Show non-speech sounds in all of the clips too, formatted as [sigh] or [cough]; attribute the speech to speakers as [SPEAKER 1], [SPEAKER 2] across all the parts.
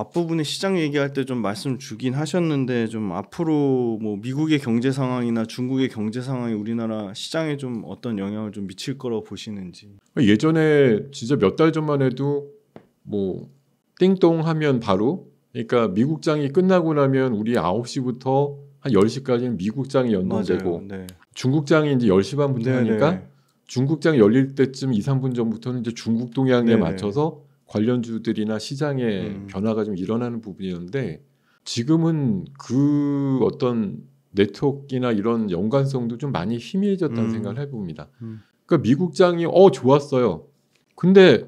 [SPEAKER 1] 앞부분에 시장 얘기할 때 좀 말씀 주긴 하셨는데 좀 앞으로 뭐 미국의 경제 상황이나 중국의 경제 상황이 우리나라 시장에 좀 어떤 영향을 좀 미칠 거라고 보시는지.
[SPEAKER 2] 예전에 진짜 몇 달 전만 해도 뭐 띵동 하면 바로 그러니까 미국장이 끝나고 나면 우리 9시부터 한 10시까지는 미국장이 연동되고 네. 중국장이 이제 10시 반부터니까 하 중국장 열릴 때쯤 2, 3분 전부터는 이제 중국 동향에 네네. 네. 맞춰서 관련주들이나 시장의 음. 변화가 좀 일어나는 부분이었는데 지금은 그 어떤 네트워크나 이런 연관성도 좀 많이 희미해졌다는 음. 생각을 해봅니다. 음. 그러니까 미국장이 어 좋았어요. 근데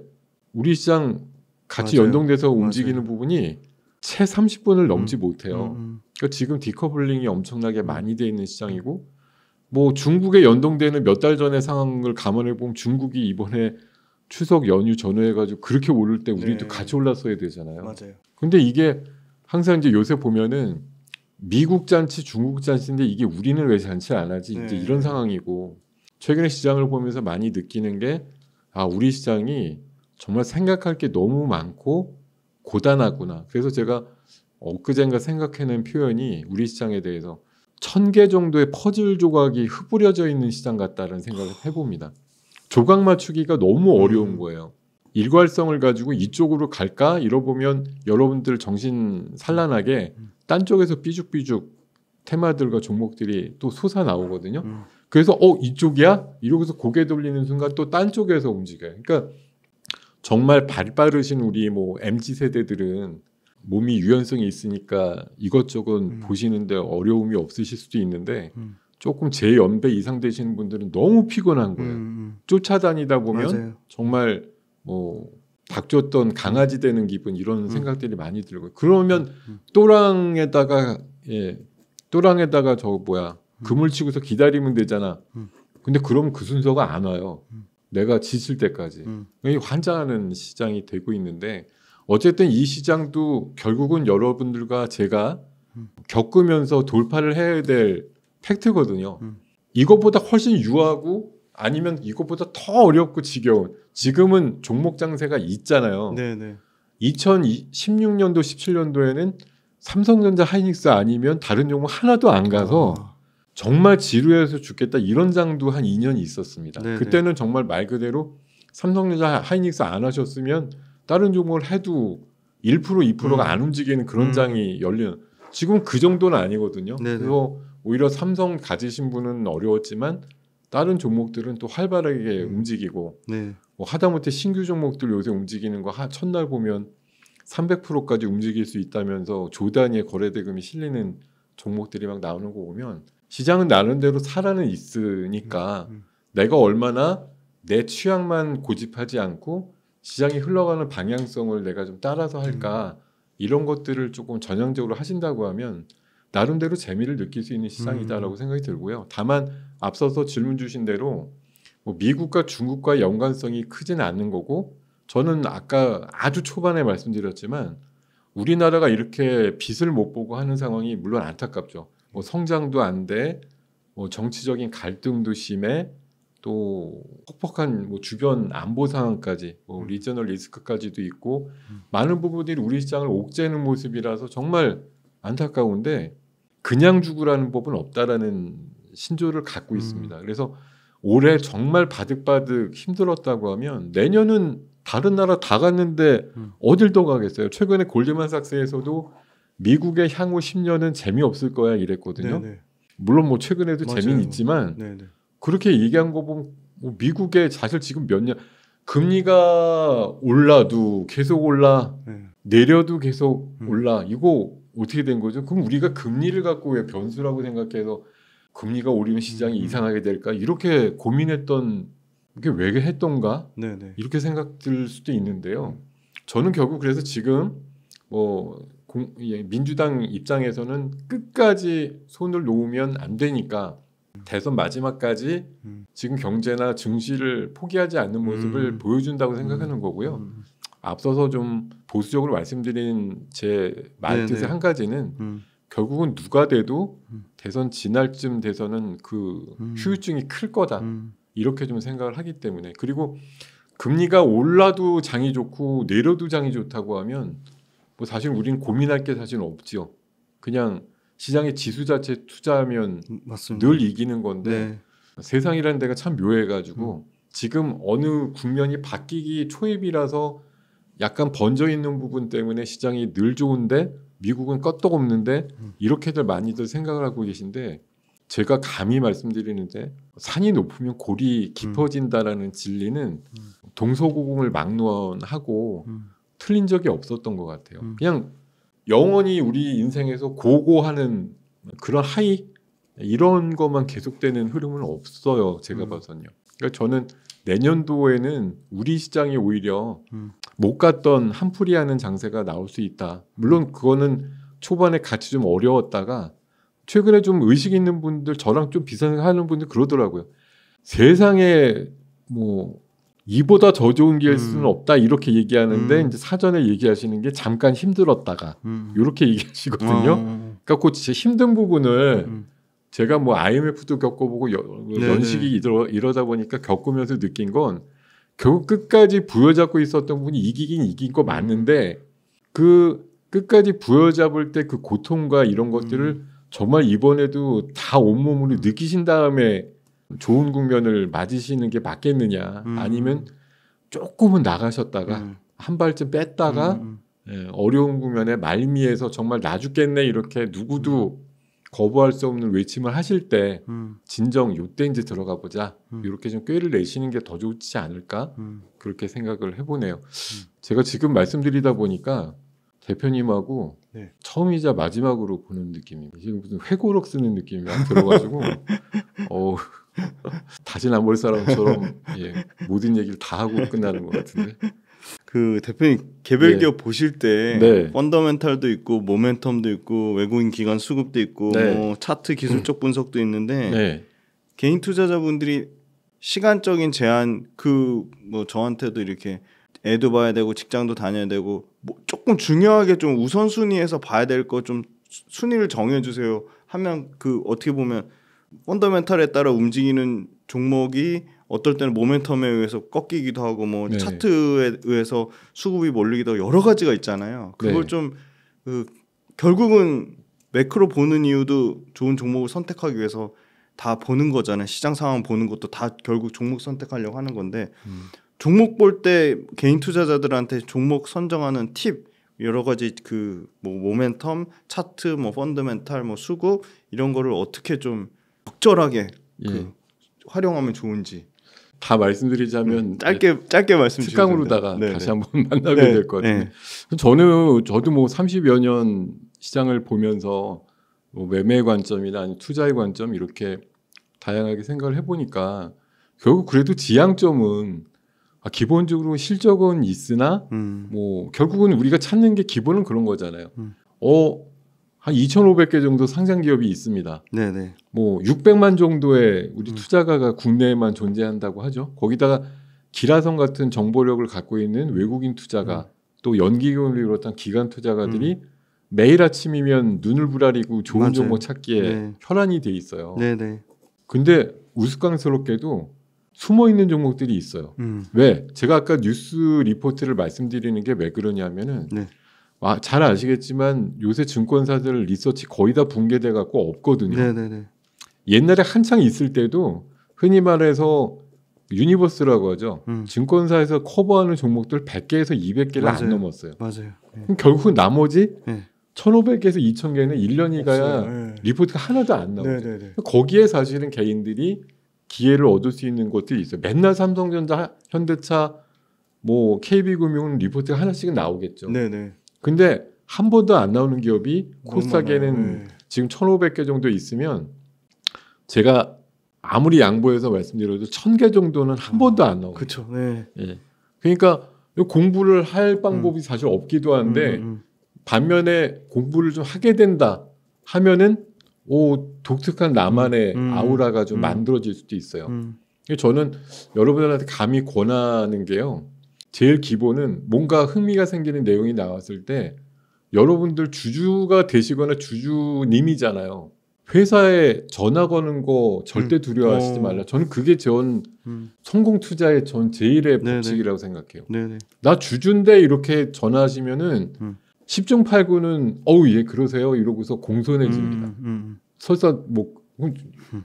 [SPEAKER 2] 우리 시장 같이 맞아요. 연동돼서 움직이는 맞아요. 부분이 채 30분을 넘지 음. 못해요. 음, 음. 그러니까 지금 디커블링이 엄청나게 많이 돼 있는 시장이고 뭐 중국에 연동되는 몇 달 전의 상황을 감안해 보면 중국이 이번에 추석 연휴 전후해 가지고 그렇게 오를 때 우리도 네. 같이 올랐어야 되잖아요. 맞아요. 근데 이게 항상 이제 요새 보면은 미국 잔치, 중국 잔치인데 이게 우리는 왜 잔치 안 하지? 네. 이제 이런 상황이고 최근에 시장을 보면서 많이 느끼는 게 아, 우리 시장이 정말 생각할 게 너무 많고 고단하구나. 그래서 제가 엊그젠가 생각해낸 표현이 우리 시장에 대해서 천 개 정도의 퍼즐 조각이 흩뿌려져 있는 시장 같다는 생각을 해봅니다. 조각 맞추기가 너무 어려운 음. 거예요. 일괄성을 가지고 이쪽으로 갈까 이러보면 여러분들 정신 산란하게 음. 딴 쪽에서 삐죽삐죽 테마들과 종목들이 또 솟아 나오거든요. 음. 그래서 어 이쪽이야 이러고서 고개 돌리는 순간 또 딴 쪽에서 움직여요. 그러니까 정말 발 빠르신 우리 뭐 mz 세대들은 몸이 유연성이 있으니까 이것저것 음. 보시는데 어려움이 없으실 수도 있는데 조금 제 연배 이상 되시는 분들은 너무 피곤한 거예요. 쫓아다니다 보면 맞아요. 정말 뭐 닥쳤던 강아지 되는 기분 이런 음. 생각들이 많이 들고 그러면 음, 음. 또랑에다가 예 또랑에다가 저 뭐야 음. 그물 치고서 기다리면 되잖아. 근데 그럼 그 순서가 안 와요. 내가 지칠 때까지 이 환장하는 시장이 되고 있는데 어쨌든 이 시장도 결국은 여러분들과 제가 겪으면서 돌파를 해야 될 팩트거든요. 이것보다 훨씬 유하고 아니면 이것보다 더 어렵고 지겨운 지금은 종목 장세가 있잖아요. 네네. 2016년도 17년도에는 삼성전자 하이닉스 아니면 다른 종목 하나도 안 가서 아. 정말 지루해서 죽겠다 이런 장도 한 2년이 있었습니다. 네네. 그때는 정말 말 그대로 삼성전자 하이닉스 안 하셨으면 다른 종목을 해도 1% 2%가 음. 안 움직이는 그런 음. 장이 열리는 지금 그 정도는 아니거든요. 네네. 그래서 오히려 삼성 가지신 분은 어려웠지만 다른 종목들은 또 활발하게 음. 움직이고 네. 뭐 하다못해 신규 종목들 요새 움직이는 거 하, 첫날 보면 300%까지 움직일 수 있다면서 조단위의 거래대금이 실리는 종목들이 막 나오는 거 보면 시장은 나름대로 살아는 있으니까 음, 음. 내가 얼마나 내 취향만 고집하지 않고 시장이 흘러가는 방향성을 내가 좀 따라서 할까 음. 이런 것들을 조금 전향적으로 하신다고 하면 나름대로 재미를 느낄 수 있는 시장이다라고 음. 생각이 들고요. 다만 앞서서 질문 주신 대로 뭐 미국과 중국과 연관성이 크진 않는 거고 저는 아까 아주 초반에 말씀드렸지만 우리나라가 이렇게 빚을 못 보고 하는 상황이 물론 안타깝죠. 뭐 성장도 안 돼, 뭐 정치적인 갈등도 심해, 또혹퍽한뭐 주변 안보 상황까지, 뭐 음. 리저널 리스크까지도 있고 음. 많은 부분들이 우리 시장을 옥죄는 모습이라서 정말 안타까운데 그냥 죽으라는 법은 없다라는 신조를 갖고 음. 있습니다. 그래서 올해 정말 바득바득 힘들었다고 하면 내년은 다른 나라 다 갔는데 음. 어딜 또 가겠어요. 최근에 골드만삭스에서도 미국의 향후 10년은 재미없을 거야 이랬거든요. 네네. 네. 물론 뭐 최근에도 재미는 있지만 네네. 네. 그렇게 얘기한 거 보면 뭐 미국의 사실 지금 몇 년 금리가 올라도 계속 올라 네. 내려도 계속 음. 올라 이거 어떻게 된 거죠? 그럼 우리가 금리를 갖고 왜 변수라고 생각해서 금리가 오르면 시장이 음. 이상하게 될까 이렇게 고민했던 게왜 했던가 네네. 이렇게 생각들 수도 있는데요. 저는 결국 그래서 지금 뭐 공, 예, 민주당 입장에서는 끝까지 손을 놓으면 안 되니까 음. 대선 마지막까지 음. 지금 경제나 증시를 포기하지 않는 모습을 음. 보여준다고 생각하는 음. 거고요. 음. 앞서서 좀 보수적으로 말씀드린 제 말뜻의 네, 네. 한 가지는 음. 결국은 누가 돼도 음. 대선 지날쯤 돼서는 그 음. 후유증이 클 거다 음. 이렇게 좀 생각을 하기 때문에 그리고 금리가 올라도 장이 좋고 내려도 장이 좋다고 하면 뭐 사실 우리는 고민할 게 사실 없죠 그냥 시장의 지수 자체 투자하면 음, 맞습니다. 늘 이기는 건데 네. 세상이라는 데가 참 묘해가지고 지금 어느 국면이 바뀌기 초입이라서 약간 번져 있는 부분 때문에 시장이 늘 좋은데 미국은 껐떡 없는데 음. 이렇게들 많이들 생각을 하고 계신데 제가 감히 말씀드리는데 산이 높으면 골이 깊어진다라는 음. 진리는 음. 동서고금을 막론하고 틀린 적이 없었던 것 같아요. 그냥 영원히 우리 인생에서 고고하는 그런 하이 이런 것만 계속되는 흐름은 없어요. 제가 봐서는요. 그러니까 저는 내년도에는 우리 시장이 오히려 음. 못 갔던 한풀이하는 장세가 나올 수 있다. 물론 그거는 초반에 같이 좀 어려웠다가 최근에 좀 의식 있는 분들 저랑 좀 비슷한 하는 분들 그러더라고요. 세상에 뭐 이보다 더 좋은 길일 음. 수는 없다 이렇게 얘기하는데 음. 이제 사전에 얘기하시는 게 잠깐 힘들었다가 음. 이렇게 얘기하시거든요. 어. 그러니까 그 진짜 힘든 부분을 음. 제가 뭐 IMF도 겪어보고 여, 네, 연식이 네. 이러, 이러다 보니까 겪으면서 느낀 건 결국 끝까지 부여잡고 있었던 분이 이기긴 이긴 거 맞는데 그 끝까지 부여잡을 때 그 고통과 이런 것들을 음. 정말 이번에도 다 온몸으로 느끼신 다음에 좋은 국면을 맞으시는 게 맞겠느냐 음. 아니면 조금은 나가셨다가 음. 한 발쯤 뺐다가 음, 음, 음. 예, 어려운 국면에 말미에서 정말 나 죽겠네 이렇게 누구도 거부할 수 없는 외침을 하실 때 음. 진정 요때 이제 들어가 보자 음. 이렇게 좀 꾀를 내시는 게 더 좋지 않을까 음. 그렇게 생각을 해보네요. 음. 제가 지금 말씀드리다 보니까 대표님하고 네. 처음이자 마지막으로 보는 느낌입니다. 지금 무슨 회고록 쓰는 느낌이 막 들어가지고 어 다시는 안볼 사람처럼 예, 모든 얘기를 다 하고 끝나는 것 같은데
[SPEAKER 1] 그 대표님
[SPEAKER 2] 개별 기업 예. 보실 때 네.
[SPEAKER 1] 펀더멘탈도 있고 모멘텀도 있고 외국인 기관 수급도 있고 네. 뭐 차트 기술적 음. 분석도 있는데 네. 개인 투자자분들이 시간적인 제한 그 뭐 저한테도 이렇게 애도 봐야 되고 직장도 다녀야 되고 뭐 조금 중요하게 좀 우선순위에서 봐야 될거좀 순위를 정해 주세요 하면 그 어떻게 보면 펀더멘탈에 따라 움직이는 종목이 어떨 때는 모멘텀에 의해서 꺾이기도 하고 뭐 네. 차트에 의해서 수급이 몰리기도 하고 여러 가지가 있잖아요. 그걸 네. 좀그 결국은 매크로 보는 이유도 좋은 종목을 선택하기 위해서 다 보는 거잖아요. 시장 상황 보는 것도 다 결국 종목 선택하려고 하는 건데 음. 종목 볼 때 개인 투자자들한테 종목 선정하는 팁 여러 가지 그 뭐 모멘텀, 차트, 뭐 펀드멘탈, 뭐 수급 이런 거를 어떻게 좀 적절하게 그 예. 그 활용하면 좋은지 다 말씀드리자면 음,
[SPEAKER 2] 짧게 짧게 말씀 특강으로다가 네, 다시 네. 한번 [laughs] 만나게 네, 될것 같아요. 저는 저도 뭐 30여 년 시장을 보면서 뭐매매 관점이나 아니 투자의 관점 이렇게 다양하게 생각을 해보니까 결국 그래도 지향점은 아, 기본적으로 실적은 있으나 음. 뭐 결국은 우리가 찾는 게 기본은 그런 거잖아요. 음. 어한 2,500개 정도 상장 기업이 있습니다. 네네. 뭐 600만 정도의 우리 음. 투자가가 국내에만 존재한다고 하죠. 거기다가 기라성 같은 정보력을 갖고 있는 외국인 투자가 음. 또 연기금을 비롯한 기관 투자가들이 음. 매일 아침이면 눈을 부라리고 좋은 맞아요. 정보 찾기에 네. 혈안이 돼 있어요. 네네. 근데 우스꽝스럽게도 숨어 있는 종목들이 있어요. 음. 왜? 제가 아까 뉴스 리포트를 말씀드리는 게 왜 그러냐면은 네. 아, 잘 아시겠지만 요새 증권사들 리서치 거의 다 붕괴돼 갖고 없거든요. 네네네. 옛날에 한창 있을 때도 흔히 말해서 유니버스라고 하죠. 음. 증권사에서 커버하는 종목들 100개에서 200개를 맞아요. 안 넘었어요. 맞아요. 네. 결국 나머지 네. 1,500개에서 2,000개는 1년이 가야 네. 리포트가 하나도 안 나와요. 네, 거기에 사실은 개인들이 기회를 얻을 수 있는 것들이 있어요. 맨날 삼성전자, 현대차, 뭐 KB금융 리포트가 하나씩은 나오겠죠. 네네. 근데 한 번도 안 나오는 기업이 코스닥에는 네. 지금 1,500개 정도 있으면 제가 아무리 양보해서 말씀드려도 1,000개 정도는 한 어, 번도 안 나오고. 그렇죠. 네. 예. 그러니까 공부를 할 음. 방법이 음. 사실 없기도 음, 한데 음, 음, 반면에 공부를 좀 하게 된다 하면은 오 독특한 나만의 아우라가 좀 만들어질 수도 있어요. 저는 여러분들한테 감히 권하는 게요. 제일 기본은 뭔가 흥미가 생기는 내용이 나왔을 때 여러분들 주주가 되시거나 주주님이잖아요. 회사에 전화 거는 거 절대 음. 두려워하시지 음. 말라. 저는 그게 전 음. 성공 투자의 전 제일의 네네. 법칙이라고 생각해요. 네네. 나 주주인데 이렇게 전화하시면은 음. 10중 8구는 어우 예 그러세요 이러고서 공손해집니다. 음, 음, 설사 뭐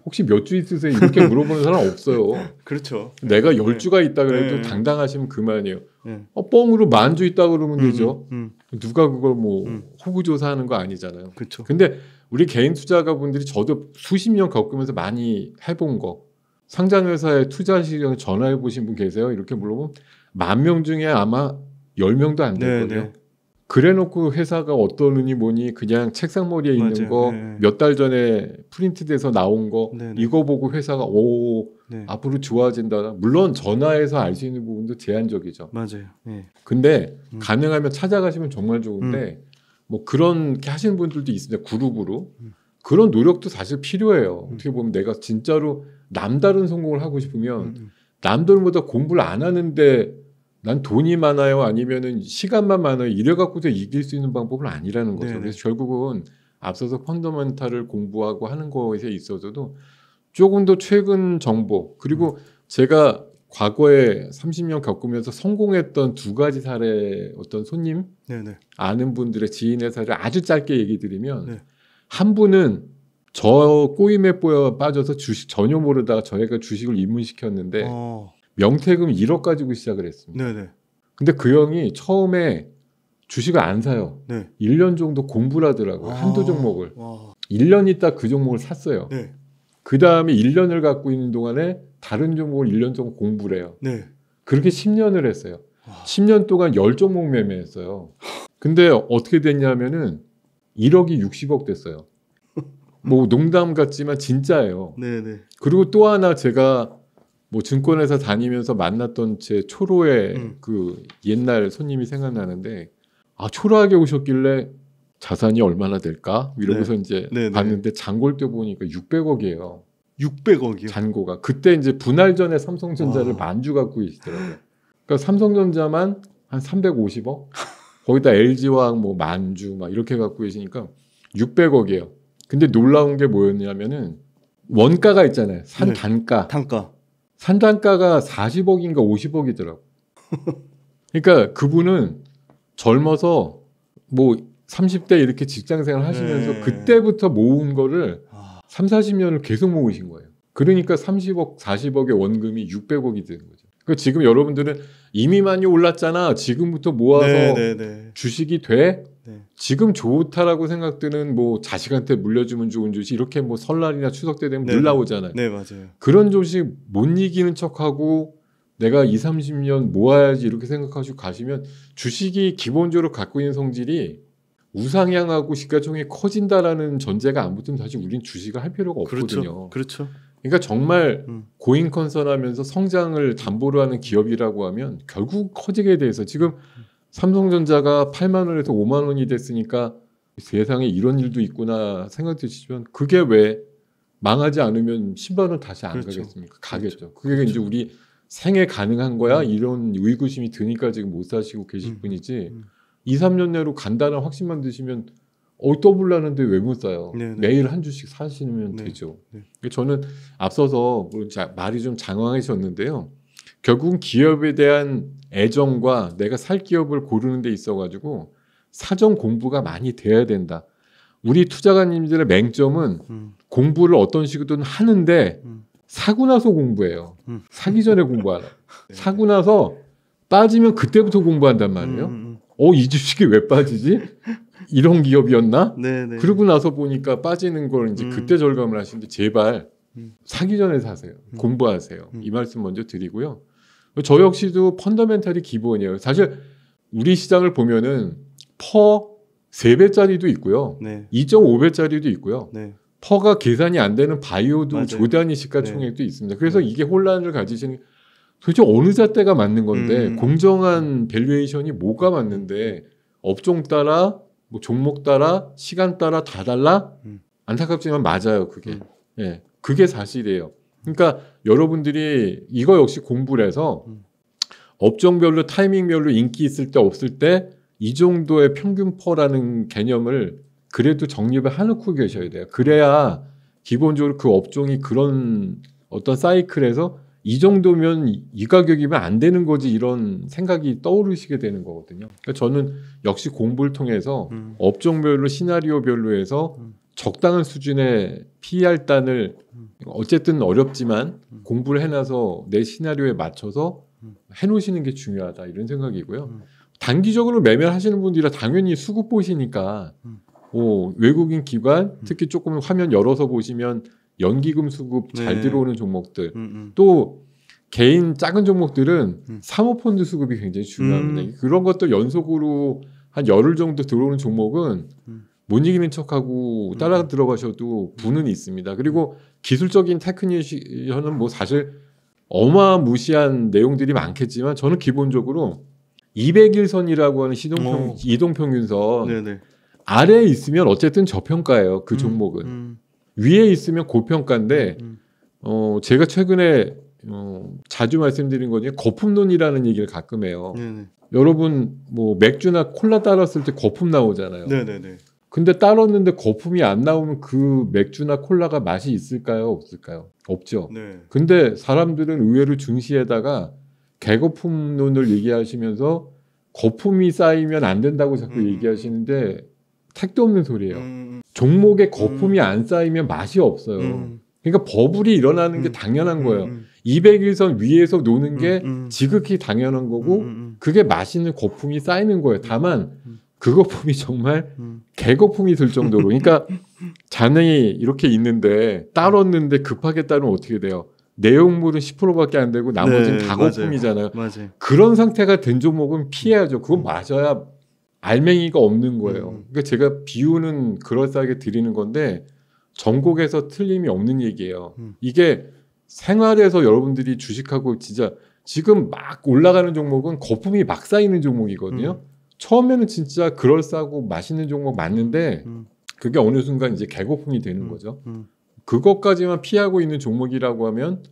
[SPEAKER 2] 혹시 몇 주 있으세요? 이렇게 물어보는 사람 없어요. [laughs] 그렇죠. 내가 열 네. 주가 있다 그래도 네. 당당하시면 그만이에요. 네. 어, 뻥으로 만 주 있다 그러면 음, 되죠. 음. 음. 누가 그걸 뭐 음. 호구조사하는 거 아니잖아요. 그렇죠. 근데 우리 개인 투자가분들이 저도 수십 년 겪으면서 많이 해본 거 상장회사에 투자하시려고 전화해 보신 분 계세요? 이렇게 물어보면 만 명 중에 아마 열명도안 되거든요. 그래놓고 회사가 어떠느니 뭐니 그냥 책상 머리에 있는 거 몇달 네. 전에 프린트돼서 나온 거 네네. 이거 보고 회사가 오 네. 앞으로 좋아진다. 물론 전화해서 알 수 있는 부분도 제한적이죠. 맞아요. 네. 근데 음. 가능하면 찾아가시면 정말 좋은데 음. 뭐 그런 게 하시는 분들도 있습니다. 그룹으로 음. 그런 노력도 사실 필요해요. 음. 어떻게 보면 내가 진짜로 남다른 성공을 하고 싶으면 음, 음. 남들보다 공부를 안 하는데 난 돈이 많아요 아니면은 시간만 많아요 이래 갖고도 이길 수 있는 방법은 아니라는 거죠. 네네. 그래서 결국은 앞서서 펀더멘탈을 공부하고 하는 것에 있어서도 조금 더 최근 정보 그리고 음. 제가 과거에 30년 겪으면서 성공했던 두 가지 사례 어떤 손님 네네. 아는 분들의 지인의 사례 아주 짧게 얘기 드리면 네. 한 분은 저 꼬임에 빠져서 주식 전혀 모르다가 저희가 주식을 입문시켰는데 어. 명태금 1억 가지고 시작을 했습니다. 네네. 네. 근데 그 형이 처음에 주식을 안 사요. 네. 1년 정도 공부를 하더라고요. 아~ 한두 종목을. 와. 1년 있다 그 종목을 샀어요. 네. 그 다음에 1년을 갖고 있는 동안에 다른 종목을 1년 정도 공부를 해요. 네. 그렇게 10년을 했어요. 와. 10년 동안 10종목 매매했어요. 근데 어떻게 됐냐면은 1억이 60억 됐어요. [laughs] 뭐 농담 같지만 진짜예요. 네네. 네. 그리고 또 하나 제가 뭐 증권회사 다니면서 만났던 제 초로의 음. 그 옛날 손님이 생각나는데 아 초라하게 오셨길래 자산이 얼마나 될까 이러고서 네. 이제 네, 네. 봤는데 잔골 때 보니까 600억이에요. 600억이요. 잔고가 그때 이제 분할 전에 삼성전자를 와. 만주 갖고 계시더라고요. 그러니까 삼성전자만 한 350억 거기다 l g 와뭐 만주 막 이렇게 갖고 계시니까 600억이에요. 근데 놀라운 게 뭐였냐면은 원가가 있잖아요. 산 네. 단가. 단가. 산단가가 40억인가 50억이더라고. [laughs] 그러니까 그분은 젊어서 뭐 30대 이렇게 직장 생활 하시면서 네. 그때부터 모은 거를 아. 3, 40년을 계속 모으신 거예요. 그러니까 30억, 40억의 원금이 600억이 되는 거죠. 그러니까 지금 여러분들은 이미 많이 올랐잖아. 지금부터 모아서 네, 네, 네. 주식이 돼? 네. 지금 좋다라고 생각되는 뭐 자식한테 물려주면 좋은 주식 이렇게 뭐 설날이나 추석 때 되면 네. 물 네. 나오잖아요. 네 맞아요. 그런 주식 못 이기는 척하고 내가 2, 30년 모아야지 이렇게 생각하시고 가시면 주식이 기본적으로 갖고 있는 성질이 우상향하고 시가총액이 커진다라는 전제가 안 붙으면 사실 우린 주식을 할 필요가 그렇죠, 없거든요. 그렇죠. 그렇죠. 그러니까 정말 음. 음. 고인 컨선 하면서 성장을 담보로 하는 기업이라고 하면 결국 커지게 돼서 지금 음. 삼성전자가 8만 원에서 5만 원이 됐으니까 세상에 이런 일도 있구나 생각되시지만 그게 왜 망하지 않으면 10만 원 다시 안 그렇죠. 가겠습니까? 그렇죠. 가겠죠. 그게 그렇죠. 이제 우리 생애 가능한 거야? 음. 이런 의구심이 드니까 지금 못 사시고 계실 음. 음 뿐이지 음. 2, 3년 내로 간단한 확신만 드시면 어, 더블나는데 왜 못 사요? 네네. 네. 매일 한 주씩 사시면 네네. 되죠. 네네. 그러니까 저는 앞서서 뭐 말이 좀 장황해졌는데요. 결국은 기업에 대한 애정과 내가 살 기업을 고르는 데 있어가지고 사전 공부가 많이 돼야 된다. 우리 투자가님들의 맹점은 음. 공부를 어떤 식으로든 하는데 음. 사고 나서 공부해요. 음. 사기 전에 공부 하라 [laughs] 네. 사고 나서 빠지면 그때부터 공부한단 말이에요. 음, 음, 음. 어, 이 주식이 왜 빠지지? 이런 기업이었나? 네네. 네. 그러고 나서 보니까 빠지는 걸 이제 그때 절감을 하시는데 제발 사기 전에 사세요. 공부하세요. 이 말씀 먼저 드리고요. 저 역시도 펀더멘탈이 기본이에요. 사실 우리 시장을 보면은 퍼 3배짜리도 있고요. 네. 2.5배짜리도 있고요. 네. 퍼가 계산이 안 되는 바이오도 조단위 시가총액도 네. 있습니다. 그래서 네. 이게 혼란을 가지시는 도대체 어느 잣대가 맞는 건데 음. 공정한 밸류에이션이 뭐가 맞는데 업종 따라 뭐 종목 따라 시간 따라 다 달라 음. 안타깝지만 맞아요 그게 음. 예 음. 네. 그게 사실이에요 그러니까 여러분들이 이거 역시 공부를 해서 음. 업종별로 타이밍별로 인기 있을 때 없을 때 이 정도의 평균퍼라는 개념을 그래도 정립을 해놓고 계셔야 돼요. 그래야 기본적으로 그 업종이 그런 어떤 사이클에서 이 정도면 이 가격이면 안 되는 거지 이런 생각이 떠오르시게 되는 거거든요. 그러니까 저는 역시 공부를 통해서 음. 업종별로 시나리오별로 해서 음. 적당한 수준의 PR단을 어쨌든 어렵지만 음. 공부를 해놔서 내 시나리오에 맞춰서 음. 해놓으시는 게 중요하다 이런 생각이고요. 음. 단기적으로 매매를 하시는 분들이라 당연히 수급 보시니까 음. 오, 외국인 기관 음. 특히 조금 화면 열어서 보시면 연기금 수급 네. 잘 네. 들어오는 종목들 음, 또 개인 작은 종목들은 사모펀드 수급이 굉장히 중요합니다. 그런 것도 연속으로 한 열흘 정도 들어오는 종목은 못 이기는 척하고 음. 따라 들어가셔도 분은 음. 있습니다. 그리고 기술적인 테크니션은 뭐 사실 어마무시한 내용들이 많겠지만 저는 기본적으로 200일선이라고 하는 시동평, 어. 이동평균선 네네. 아래에 있으면 어쨌든 저평가예요. 그 음, 종목은. 음. 위에 있으면 고평가인데 음. 음. 어, 제가 최근에 어, 자주 말씀드린 거중 거품론이라는 얘기를 가끔 해요. 네네. 여러분 뭐 맥주나 콜라 따랐을 때 거품 나오잖아요. 네네네. 근데 따랐는데 거품이 안 나오면 그 맥주나 콜라가 맛이 있을까요? 없을까요? 없죠. 네. 근데 사람들은 의외로 중시에다가 개거품론을 얘기하시면서 거품이 쌓이면 안 된다고 자꾸 음. 얘기하시는데 택도 없는 소리예요. 음. 음. 종목에 거품이 음. 안 쌓이면 맛이 없어요. 음. 그러니까 버블이 일어나는 게 음. 당연한 거예요. 200일선 위에서 노는 게 지극히 당연한 거고 그게 맛있는 거품이 쌓이는 거예요. 다만 그 거품이 정말 음. 개거품이 들 정도로 그러니까 잔이 이렇게 있는데 따랐는데 음. 급하게 따르면 어떻게 돼요? 내용물은 10%밖에 안 되고 나머지는 네, 다 거품이잖아요. 맞아요. 맞아요. 그런 상태가 된 종목은 피해야죠. 그건 음. 맞아야 알맹이가 없는 거예요. 음. 그러니까 제가 비유는 그럴싸하게 드리는 건데 전국에서 틀림이 없는 얘기예요. 음. 이게 생활에서 여러분들이 주식하고 진짜 지금 막 올라가는 종목은 거품이 막 쌓이는 종목이거든요. 음. 처음에는 진짜 그럴싸하고 맛있는 종목 맞는데 음, 음. 그게 어느 순간 이제 개고풍이 되는 음. 거죠. 음. 그것까지만 피하고 있는 종목이라고 하면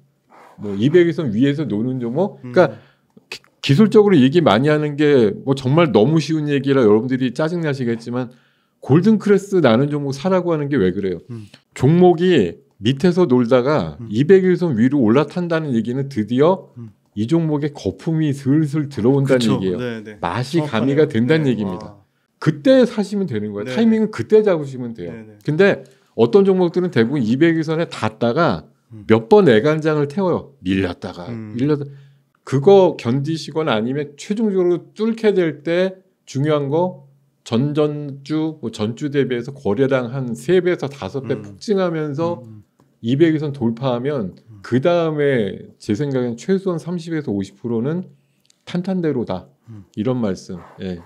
[SPEAKER 2] 뭐 200에선 위에서 노는 종목. 그러니까 음. 기, 기술적으로 얘기 많이 하는 게 뭐 정말 너무 쉬운 얘기라 여러분들이 짜증 나시겠지만 골든 크레스 나는 종목 사라고 하는 게 왜 그래요? 음. 종목이 밑에서 놀다가 200일선 위로 올라탄다는 얘기는 드디어 이 종목에 거품이 슬슬 들어온다는 그쵸. 얘기예요. 네네. 네. 맛이 정확하네요. 가미가 된다는 네. 얘기입니다. 와. 아. 그때 사시면 되는 거예요. 네네. 타이밍은 네. 그때 잡으시면 돼요. 네네. 네. 근데 어떤 종목들은 대부분 200일선에 닿다가 음. 몇번 애간장을 태워요. 밀렸다가 음. 밀렸다. 그거 견디시거나 아니면 최종적으로 뚫게 될 때 중요한 거 전전주 뭐 전주 대비해서 거래량 한 세배에서 다섯 배 음. 폭증하면서 200일선 음. 돌파하면 그 다음에 제 생각엔 최소한 30에서 50%는 탄탄대로다 음. 이런 말씀. 예.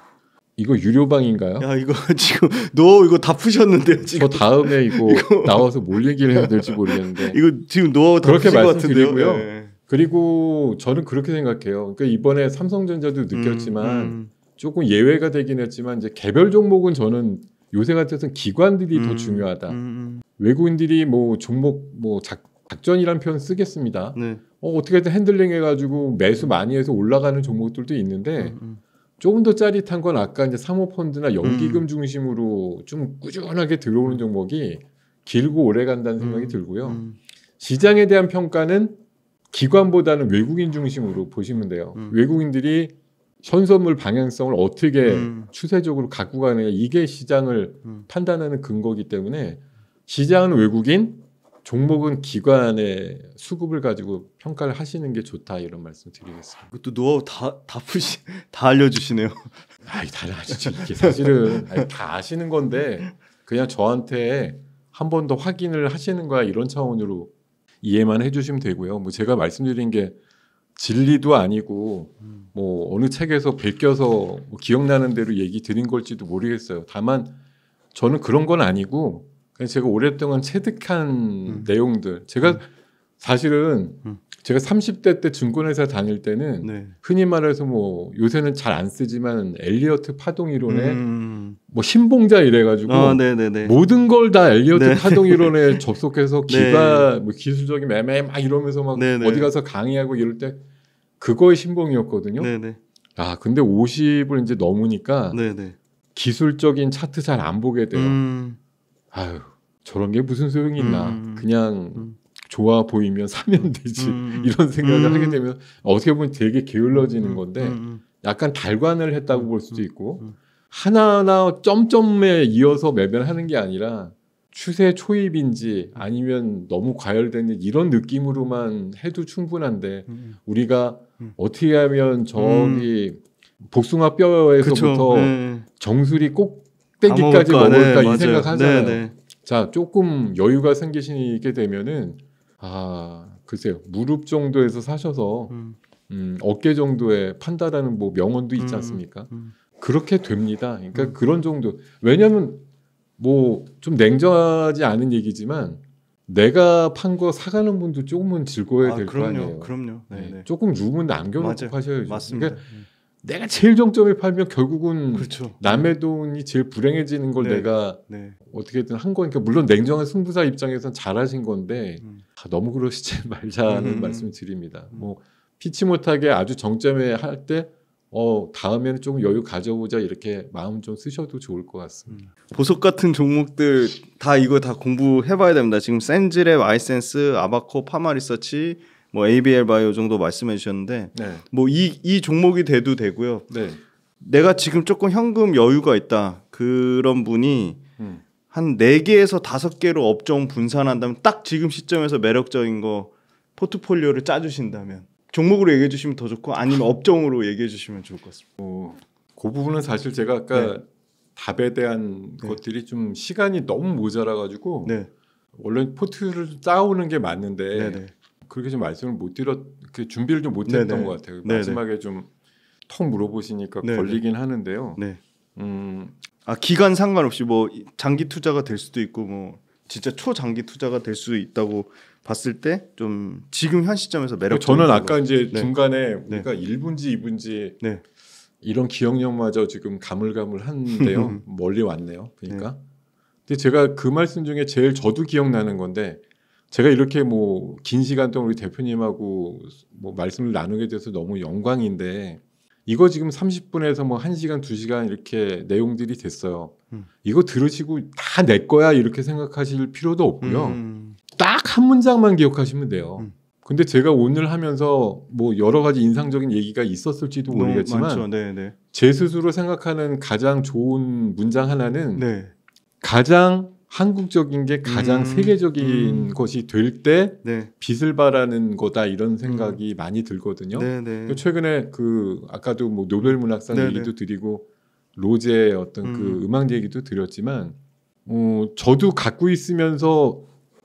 [SPEAKER 2] 이거 유료방인가요? 야 이거 [laughs] 지금 노 이거 다 푸셨는데요 지금. 저 다음에 이거, [laughs] 이거 나와서 뭘 얘기를 해야 될지 모르겠는데. [laughs] 이거 지금 노 그렇게 말씀드리고요. 네. 그리고 저는 그렇게 생각해요. 그러니까 이번에 삼성전자도 느꼈지만 음, 음. 조금 예외가 되긴 했지만 이제 개별 종목은 저는 요새 같아서는 기관들이 음, 더 중요하다. 음, 음. 외국인들이 뭐 종목 뭐 작, 작전이란 표현 쓰겠습니다. 네. 어, 어떻게든 핸들링 해가지고 매수 많이 해서 올라가는 종목들도 있는데 음, 음. 조금 더 짜릿한 건 아까 이제 사모펀드나 연기금 음. 중심으로 좀 꾸준하게 들어오는 종목이 길고 오래 간다는 생각이 음, 들고요. 음. 시장에 대한 평가는 기관보다는 외국인 중심으로 보시면 돼요. 외국인들이 현선물 방향성을 어떻게 추세적으로 갖고 가느냐 이게 시장을 판단하는 근거기 때문에 시장은 외국인, 종목은 기관의 수급을 가지고 평가를 하시는 게 좋다 이런 말씀 드리겠습니다. 그것도 노하우 다다 푸시 다 알려주시네요. [laughs] 아이 다 아시죠 이게 사실은 아니, 다 아시는 건데 그냥 저한테 한 번 더 확인을 하시는 거야 이런 차원으로 이해만 해주시면 되고요. 뭐 제가 말씀드린 게 진리도 아니고 뭐 어느 책에서 베껴서 뭐 기억나는 대로 얘기 드린 걸지도 모르겠어요. 다만 저는 그런 건 아니고 제가 오랫동안 체득한 음. 내용들 제가 음. 사실은 음. 제가 30대 때 증권회사 다닐 때는 네. 흔히 말해서 뭐 요새는 잘 안 쓰지만 엘리어트 파동 이론에 음. 뭐 신봉자 이래가지고 어, 모든 걸 다 엘리어트 네. 파동 이론에 [laughs] 접속해서 기가 네. 뭐 기술적인 매매 막 이러면서 막 네네. 어디 가서 강의하고 이럴 때 그거의 신봉이었거든요. 네네. 아 근데 50을 이제 넘으니까 네네. 기술적인 차트 잘 안 보게 돼요. 음. 아유 저런 게 무슨 소용이 있나 음. 음. 그냥 음. 좋아 보이면 사면 음, 되지 음, [laughs] 이런 생각을 하게 되면 어떻게 보면 되게 게을러지는 건데 약간 달관을 했다고 볼 수도 있고 하나하나 점점에 이어서 매매하는 게 아니라 추세 초입인지 아니면 너무 과열되는 이런 느낌으로만 해도 충분한데 음. 우리가 음. 어떻게 하면 저기 음. 복숭아 뼈에서부터 네, 네. 정수리 꼭대기까지 먹을까 네, 이 맞아요. 생각하잖아요. 네, 네. 자, 조금 여유가 생기시게 되면은 아, 글쎄요. 무릎 정도에서 사셔서 음. 음, 어깨 정도에 판다라는 뭐 명언도 있지 음. 않습니까? 음. 그렇게 됩니다. 그러니까 음. 그런 정도. 왜냐면 하뭐좀 냉정하지 않은 얘기지만 내가 판 거 사가는 분도 조금은 즐거워야 아, 될거 아니에요. 그럼요. 네, 네, 네. 조금 룸은 남겨놓고 맞아요. 하셔야죠. 그러니까 맞습니다. 그러니까 음. 내가 제일 정점에 팔면 결국은 그렇죠. 남의 네. 돈이 제일 불행해지는 걸 네. 내가 네. 어떻게든 한 거니까 그러니까 물론 냉정한 승부사 입장에선 잘하신 건데 음. 아, 너무 그러시지 [laughs] 말자는 음. 말씀을 드립니다. 음. 뭐 피치 못하게 아주 정점에 할 때 어, 다음에는 조금 여유 가져보자 이렇게 마음 좀 쓰셔도 좋을 것 같습니다.
[SPEAKER 1] 음. 보석 같은 종목들 다 이거 다 공부해봐야 됩니다. 지금 센질의 아이센스 아바코, 파마 리서치, 뭐 ABL 바이오 정도 말씀해 주셨는데 네. 뭐이 이 종목이 돼도 되고요. 네. 내가 지금 조금 현금 여유가 있다 그런 분이 음. 한 4개에서 5개로 업종 분산한다면 딱 지금 시점에서 매력적인 거 포트폴리오를 짜주신다면 종목으로 얘기해 주시면 더 좋고 아니면 아. 업종으로
[SPEAKER 2] 얘기해 주시면 좋을 것 같습니다. 어, 그 부분은 사실 제가 아까 네. 답에 대한 네. 것들이 좀 시간이 너무 모자라 가지고 네. 원래 포트를 짜오는 게 맞는데 네, 네. 그렇게 좀 말씀을 못 드렸 그 준비를 좀 못했던 것 같아요. 마지막에 좀턱 물어보시니까 네네. 걸리긴 하는데요. 네. 음.
[SPEAKER 1] 아 기간 상관없이 뭐 장기 투자가 될 수도 있고 뭐 진짜 초장기 투자가 될 수 있다고 봤을
[SPEAKER 2] 때 좀 지금 현 시점에서 매력. 뭐 저는 아까 거. 이제 네. 중간에 네. 우리가 네. 1분지 2분지 네. 이런 기억력마저 지금 가물가물한데요. [laughs] 멀리 왔네요. 그러니까. 근데 제가 그 말씀 중에 제일 저도 기억나는 건데 제가 이렇게 뭐 긴 시간 동안 우리 대표님하고 뭐 말씀을 나누게 돼서 너무 영광인데 이거 지금 30분에서 뭐 1시간, 2시간 이렇게 내용들이 됐어요. 음. 이거 들으시고 다 내 거야 이렇게 생각하실 필요도 없고요. 음. 딱한 문장만 기억하시면 돼요. 음. 근데 제가 오늘 하면서 뭐 여러 가지 인상적인 얘기가 있었을지도 모르겠지만 네, 네. 제 스스로 생각하는 가장 좋은 문장 하나는 네. 가장 한국적인 게 가장 음, 세계적인 음. 것이 될 때 빛을 네. 바라는 거다 이런 음. 생각이 음. 많이 들거든요. 네네. 네. 그 최근에 그 아까도 뭐 노벨 문학상 네네. 네. 얘기도 드리고 로제의 어떤 그 음. 음악 얘기도 드렸지만 어, 저도 갖고 있으면서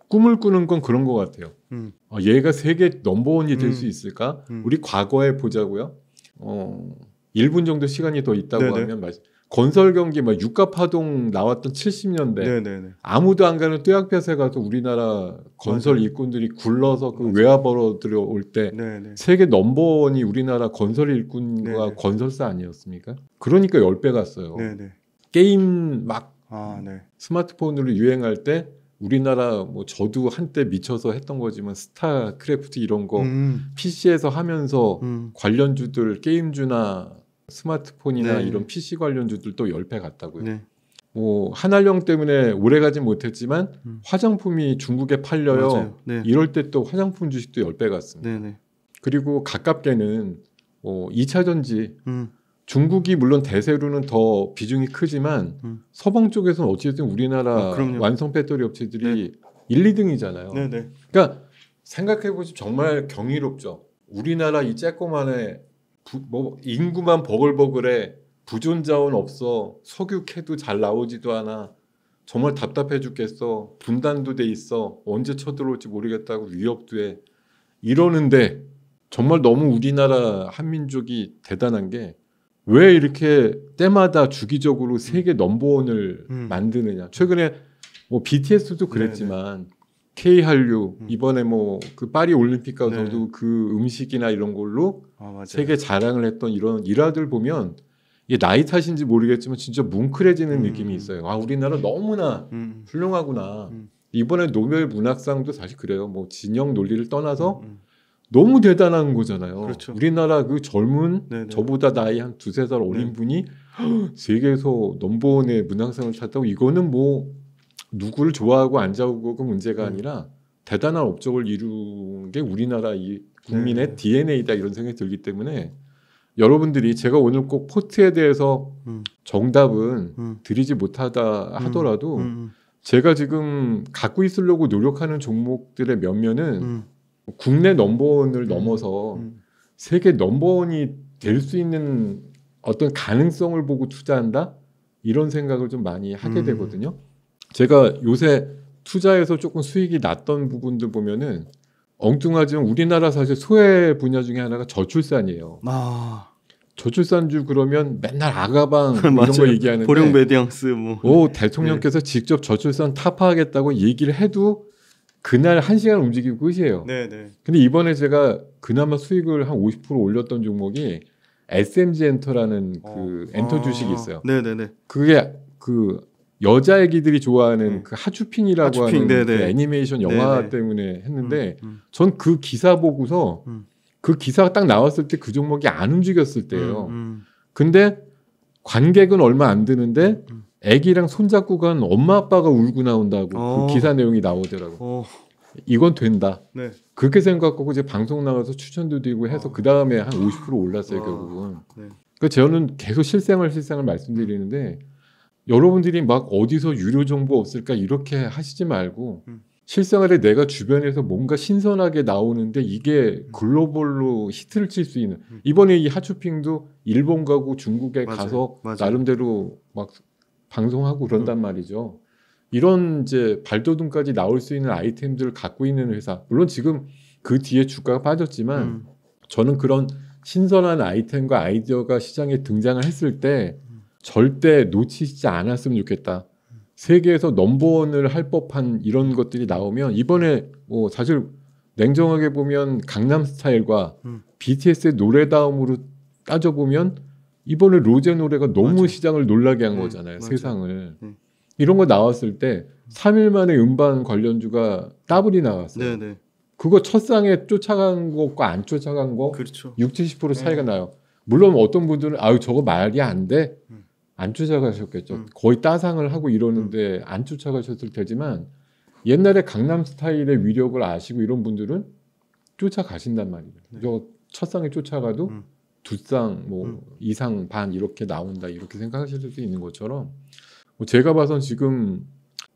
[SPEAKER 2] 꿈을 꾸는 건 그런 것 같아요. 음. 어, 얘가 세계 넘버원이 될 수 있을까? 우리 과거에 보자고요. 어, 1분 정도 시간이 더 있다고 네네. 하면 말 건설 경기 막 유가 파동 나왔던 70년대 네네네. 아무도 안 가는 뙤약볕에 가서 우리나라 건설 맞아요. 일꾼들이 굴러서 그 외화 벌어 들어올 때 네네. 세계 넘버원이 우리나라 건설 일꾼과 네네. 건설사 아니었습니까? 그러니까 1 0배 갔어요. 네네. 게임 막 아, 네. 스마트폰으로 유행할 때 우리나라 뭐 저도 한때 미쳐서 했던 거지만 스타크래프트 이런 거 음. PC에서 하면서 음. 관련주들 게임주나 스마트폰이나 네. 이런 PC 관련주들도 열패 갔다고요. 네. 뭐 한알령 때문에 오래가진 못했지만 음. 화장품이 중국에 팔려요. 네. 이럴 때 또 화장품 주식도 열 배 갔습니다. 네네. 네. 그리고 가깝게는 어, 뭐 2차 전지 음. 중국이 물론 대세로는 더 비중이 크지만 음. 서방 쪽에서는 어찌됐든 우리나라 아, 완성 배터리 업체들이 네. 1, 2등이잖아요. 네네. 그러니까 생각해 보시 면 정말 경이롭죠. 우리나라 이 쬐꼬만의 부, 뭐 인구만 버글버글해 부존자원 없어 석유캐도 잘 나오지도 않아 정말 답답해 죽겠어 분단도 돼 있어 언제 쳐들어올지 모르겠다고 위협도 해 이러는데 정말 너무 우리나라 한민족이 대단한 게 왜 이렇게 때마다 주기적으로 세계 넘버원을 음. 만드느냐 최근에 뭐 BTS도 네, 그랬지만 네네. K 한류 음. 이번에 뭐 그 파리 올림픽 가서도 네. 그 음식이나 이런 걸로 아, 세계 자랑을 했던 이런 일화들 보면 이게 나이 탓인지 모르겠지만 진짜 뭉클해지는 음. 느낌이 있어요. 아 우리나라 너무나 음. 훌륭하구나. 음. 이번에 노벨 문학상도 사실 그래요. 뭐 진영 논리를 떠나서 음, 음. 너무 대단한 거잖아요. 그렇죠. 우리나라 그 젊은 네네. 네. 저보다 나이 한 두세 살 어린 네. 분이 [gasps] 세계에서 넘버원의 문학상을 탔다고 이거는 뭐 누구를 좋아하고 안 좋아하고가 문제가 음. 아니라 대단한 업적을 이룬 게 우리나라 이 국민의 네. DNA다 이런 생각이 들기 때문에 여러분들이 제가 오늘 꼭 포트에 대해서 음. 정답은 음. 드리지 못하다 음. 하더라도 음, 음. 제가 지금 갖고 있으려고 노력하는 종목들의 면면은 국내 넘버원을 넘어서 세계 넘버원이 될 수 있는 어떤 가능성을 보고 투자한다 이런 생각을 좀 많이 하게 되거든요. 제가 요새 투자에서 조금 수익이 났던 부분들 보면은 엉뚱하지만 우리나라 사실 소외 분야 중에 하나가 저출산이에요.
[SPEAKER 1] 아.
[SPEAKER 2] 저출산주 그러면 맨날 아가방 [laughs] 이런 거 얘기하는데 보령베디앙스 뭐. 오 대통령께서 네. 직접 저출산 타파하겠다고 얘기를 해도 그날 한 시간 움직이고 끝이에요. 네네. 네. 근데 이번에 제가 그나마 수익을 한 50% 올렸던 종목이 SMG 엔터라는 그 어. 엔터 주식이 있어요. 네네네. 네, 네. 그게 그 여자 애기들이 좋아하는 음. 그 하츄핑이라고 하는 네, 그 네. 애니메이션 네, 영화 네네. 때문에 했는데 음, 음. 전그 기사 보고서 음. 그 기사가 딱 나왔을 때 그 종목이 안 움직였을 때예요. 음, 음. 근데 관객은 얼마 안 드는데 애기랑 손잡고 간 엄마 아빠가 울고 나온다고 그 어. 그 기사 내용이 나오더라고. 어. 이건 된다. 네. 그렇게 생각하고 이제 방송 나가서 추천도 드리고 해서 어. 그 다음에 한 50% 올랐어요 어. 결국은. 네. 그 저는 계속 실생활 실생활 말씀드리는데. 여러분들이 막 어디서 유료 정보 없을까 이렇게 하시지 말고 음. 실생활에 내가 주변에서 뭔가 신선하게 나오는데 이게 음. 글로벌로 히트를 칠 수 있는 음. 이번에 이 하츄핑도 일본 가고 중국에 맞아요. 가서 맞아요. 나름대로 막 방송하고 그런단 음. 말이죠. 이런 이제 발돋움까지 나올 수 있는 아이템들을 갖고 있는 회사. 물론 지금 그 뒤에 주가가 빠졌지만 음. 저는 그런 신선한 아이템과 아이디어가 시장에 등장을 했을 때 음. 절대 놓치지 않았으면 좋겠다. 세계에서 넘버원을 할 법한 이런 것들이 나오면 이번에 뭐 사실 냉정하게 보면 강남 스타일과 음. BTS의 노래다움으로 따져보면 이번에 로제 노래가 너무 맞아. 시장을 놀라게 한 네, 거잖아요. 맞아. 세상을. 네. 이런 거 나왔을 때 3일 만에 음반 관련주가 따블이 나왔어요. 네, 네. 그거 첫 상에 쫓아간 것과 안 쫓아간 거 그렇죠. 60, 70% 차이가 나요. 물론 어떤 분들은 아유 저거 말이 안 돼. 음. 안 쫓아가셨겠죠. 음. 거의 따상을 하고 이러는데 음. 안 쫓아가셨을 테지만 옛날에 강남 스타일의 위력을 아시고 이런 분들은 쫓아가신단 말이에요. 네. 저첫 상에 쫓아가도 음. 두쌍, 뭐 음. 이상 반 이렇게 나온다 이렇게 생각하실 수도 있는 것처럼 뭐 제가 봐선 지금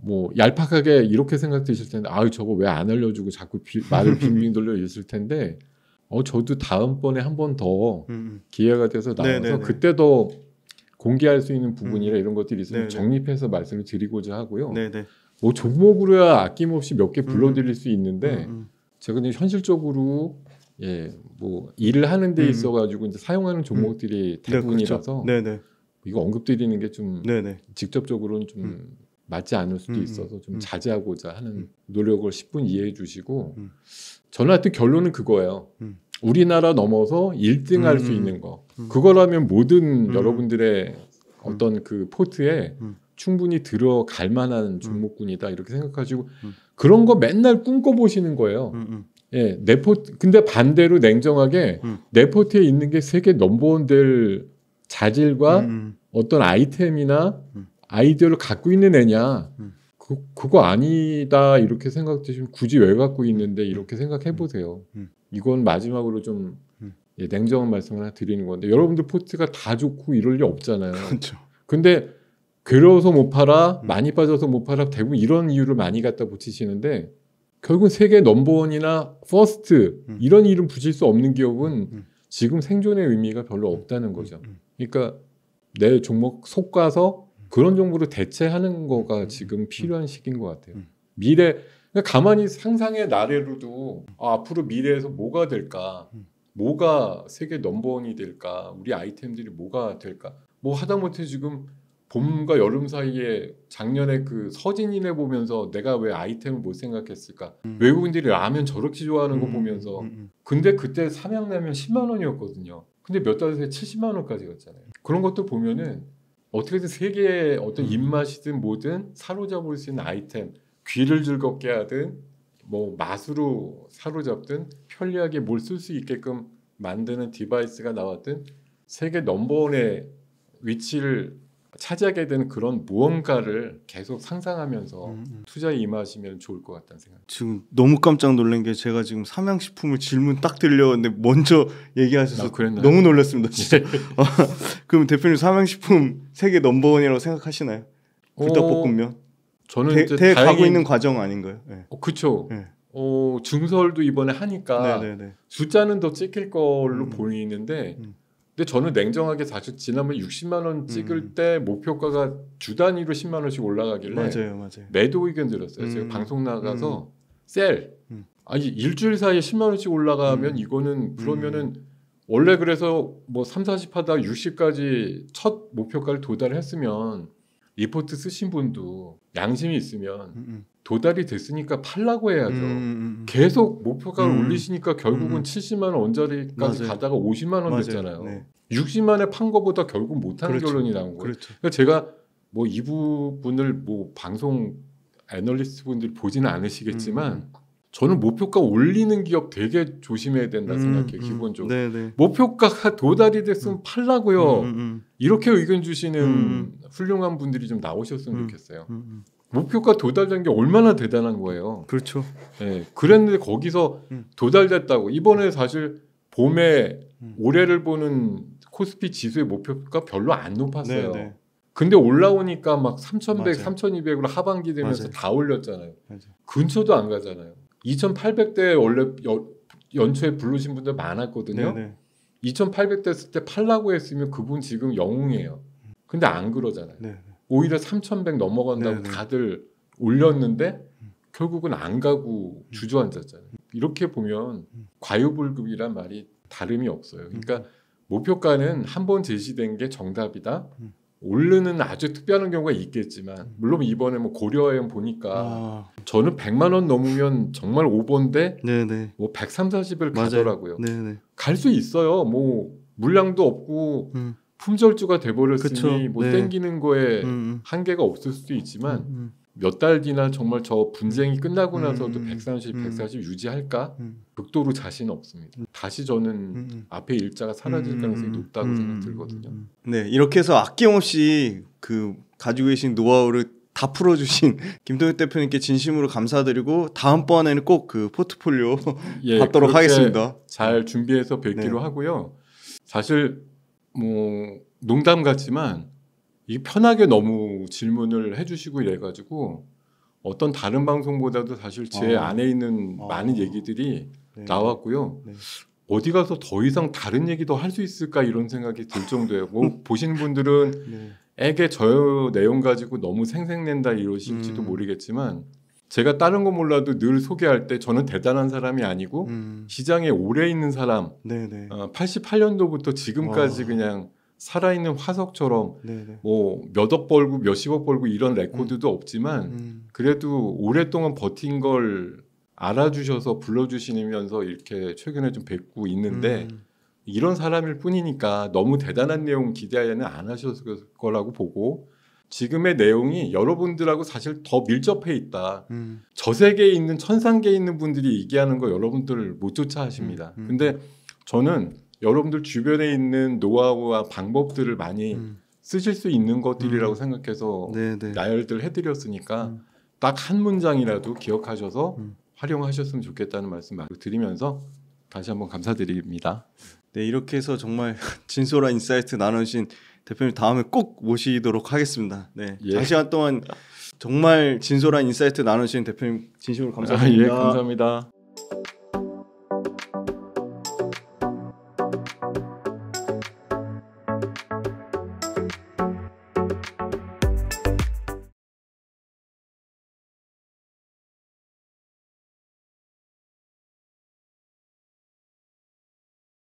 [SPEAKER 2] 뭐 얄팍하게 이렇게 생각되실 텐데 아유 저거 왜 안 알려주고 자꾸 비, 말을 [laughs] 빙빙 돌려 있을 텐데 어 저도 다음번에 한 번더 음, 음. 기회가 돼서 나와서 네, 네, 네. 그때 도 공개할 수 있는 부분이라 음. 이런 것들이 있으면 네네. 정립해서 말씀을 드리고자 하고요. 네네. 뭐 종목으로야 아낌없이 몇 개 불러드릴 음. 수 있는데 음. 음. 제가 근데 현실적으로 예뭐 일을 하는 데 음. 있어 가지고 이제 사용하는 종목들이 대부분이라서 음. 네, 그렇죠. 이거 언급드리는 게 좀 직접적으로는 좀 맞지 않을 수도 있어서 좀 자제하고자 하는 노력을 10분 이해해 주시고 저는 하여튼 결론은 그거예요. 우리나라 넘어서 1등 할수 음. 있는 거. 그거라면 모든 음. 여러분들의 어떤 음. 그 포트에 충분히 들어갈 만한 종목군이다 이렇게 생각하시고 그런 거 맨날 꿈꿔 보시는 거예요. 예, 내 포트 근데 반대로 냉정하게 음. 내 포트에 있는 게 세계 넘버원 될 자질과 음. 어떤 아이템이나 음. 아이디어를 갖고 있는 애냐 그, 그거 아니다 이렇게 생각되시면 굳이 왜 갖고 있는데 이렇게 생각해 보세요. 이건 마지막으로 좀 음. 예, 냉정한 말씀을 하나 드리는 건데 여러분들 포트가 다 좋고 이럴 리 없잖아요. 그렇죠. 근데 그래서 못 팔아, 음. 많이 빠져서 못 팔아 대부분 이런 이유를 많이 갖다 붙이시는데 결국은 세계 넘버원이나 퍼스트 음. 이런 이름 붙일 수 없는 기업은 음. 지금 생존의 의미가 별로 없다는 음. 거죠. 그러니까 내 종목 속가서 그런 정보를 대체하는 거가 지금 필요한 시기인 것 같아요. 미래 가만히 상상의 나래로도 아, 앞으로 미래에서 뭐가 될까? 음. 뭐가 세계 넘버원이 될까? 우리 아이템들이 뭐가 될까? 뭐 하다못해 지금 봄과 여름 사이에 작년에 그 서진이네 보면서 내가 왜 아이템을 못 생각했을까? 음. 외국인들이 라면 저렇게 좋아하는 거 음, 보면서 음, 근데 그때 삼양라면 10만 원이었거든요. 근데 몇달새이에 70만 원까지 갔잖아요. 그런 것도 보면은 어떻게든 세계의 어떤 입맛이든 뭐든 사로잡을 수 있는 아이템 귀를 즐겁게 하든 뭐 맛으로 사로잡든 편리하게 뭘 쓸 수 있게끔 만드는 디바이스가 나왔든 세계 넘버원의 위치를 차지하게 되는 그런 무언가를 계속 상상하면서 음, 음. 투자에 임하시면 좋을 것 같다는 생각.
[SPEAKER 1] 지금 너무 깜짝 놀란 게 제가 지금 삼양식품을 질문 딱 드리려는데 먼저 얘기하셔서 아, 너무 놀랐습니다. 진짜. [laughs] 네. 어, 그럼 대표님 삼양식품 세계 넘버원이라고 생각하시나요? 불닭볶음면?
[SPEAKER 2] 어, 저는 대, 이제 대 다행히... 가고 있는 과정 아닌가요? 네. 어, 그렇죠. 네. 어, 중설도 이번에 하니까 네네네. 숫자는 더 찍힐 걸로 음. 보이는데 음. 근데 저는 냉정하게 사실 지난번 60만 원 찍을 음. 때 목표가가 주 단위로 10만 원씩 올라가길래 맞아요, 맞아요. 매도 의견 드렸어요. 음. 제가 방송 나가서 음. 셀 음. 아니 일주일 사이에 10만 원씩 올라가면 음. 이거는 그러면은 원래 그래서 뭐 3, 40 하다 60까지 첫 목표가를 도달했으면 리포트 쓰신 분도 양심이 있으면 음음. 음. 도달이 됐으니까 팔라고 해야죠. 음음. 음, 음, 계속 목표가를 음. 올리시니까 결국은 음. 70만 원 원짜리까지 맞아요. 가다가 50만 원 됐잖아요. 네. 60만에 판 거보다 결국 못하는 그렇죠. 결론이 나온 거예요. 그렇죠. 그러니까 제가 뭐 이 부분을 뭐 방송 애널리스트 분들이 보지는 않으시겠지만 음. 저는 목표가 올리는 기업 되게 조심해야 된다 음, 생각해요. 음. 기본적으로 네네. 네. 목표가가 도달이 됐으면 음. 팔라고요. 음, 이렇게 의견 주시는 훌륭한 분들이 좀 나오셨으면 좋겠어요. 목표가 도달된 게 얼마나 대단한 거예요. 그렇죠. 네, 그랬는데 거기서 도달됐다고 이번에 사실 봄에 올해를 보는 코스피 지수의 목표가 별로 안 높았어요. 네네. 네. 근데 올라오니까 막 3,100, 3,200으로 하반기 되면서 맞아요. 다 올렸잖아요. 맞아요. 근처도 안 가잖아요. 2,800대 원래 여, 연초에 부르신 분들 많았거든요. 네네. 2,800 됐을 때 팔라고 했으면 그분 지금 영웅이에요. 근데 안 그러잖아요. 네네. 네. 오히려 3,100 넘어간다고 네네. 네. 다들 올렸는데 음, 음. 결국은 안 가고 음. 주저앉았잖아요. 이렇게 보면 과유불급이란 말이 다름이 없어요. 그러니까 목표가는 한 번 제시된 게 정답이다. 올르는 아주 특별한 경우가 있겠지만 음. 물론 이번에 뭐 고려여행 보니까 아. 저는 100만 원 넘으면 정말 오버인데 네네. 뭐 130, 40을 맞 가더라고요. 갈 수 있어요. 뭐 물량도 없고 음. 품절주가 돼버렸으니 그쵸. 뭐 네. 땡기는 거에 음. 음. 한계가 없을 수도 있지만 음. 음. 몇달 뒤나 정말 음. 저 분쟁이 끝나고 음. 나서도 음, 130, 140 음. 유지할까? 극도로 자신은 없습니다. 다시 저는 앞에 일자가 사라질 가능성이 높다고 생각 들거든요.
[SPEAKER 1] 네, 이렇게 해서 아낌없이 그 가지고 계신 노하우를 다 풀어주신 [laughs] 김동엽 대표님께 진심으로 감사드리고 다음번에는 꼭 그 포트폴리오 [laughs] 예, 받도록 하겠습니다.
[SPEAKER 2] 잘 준비해서 네. 뵙기로 네. 하고요. 사실 뭐 농담 같지만 이게 편하게 너무 질문을 해주시고 이래가지고 어떤 다른 방송보다도 사실 제 아. 안에 있는 아. 많은 얘기들이 네. 나왔고요. 네. 어디 가서 더 이상 다른 얘기도 할 수 있을까 이런 생각이 들 정도예요. 뭐보신 [laughs] 분들은 네. 애게 저 내용 가지고 너무 생색낸다 이러실지도 음. 모르겠지만 제가 다른 거 몰라도 늘 소개할 때 저는 대단한 사람이 아니고 음. 시장에 오래 있는 사람 네, 네. 어, 88년도부터 지금까지 와. 그냥 살아있는 화석처럼 뭐 몇억 벌고 몇십억 벌고 이런 레코드도 음. 없지만 음. 그래도 오랫동안 버틴 걸 알아주셔서 불러주시면서 이렇게 최근에 좀 뵙고 있는데 음. 이런 사람일 뿐이니까 너무 대단한 내용 기대하는 안 하셨을 거라고 보고 지금의 내용이 여러분들하고 사실 더 밀접해 있다. 음. 저 세계에 있는 천상계에 있는 분들이 얘기하는 거 여러분들 못 쫓아 하십니다. 음. 음. 근데 저는 여러분들 주변에 있는 노하우와 방법들을 많이 음. 쓰실 수 있는 것들이라고 음. 생각해서 네네. 네. 나열들 해드렸으니까 음. 딱한 문장이라도 기억하셔서 음. 활용하셨으면 좋겠다는 말씀 을 드리면서 다시 한번 감사드립니다. 네 이렇게 해서 정말 [laughs] 진솔한 인사이트
[SPEAKER 1] 나누신 대표님 다음에 꼭 모시도록 하겠습니다. 네 예. 시간 동안 정말 진솔한 인사이트 나누신 대표님 진심으로 감사드니다 아, 예
[SPEAKER 2] 감사합니다.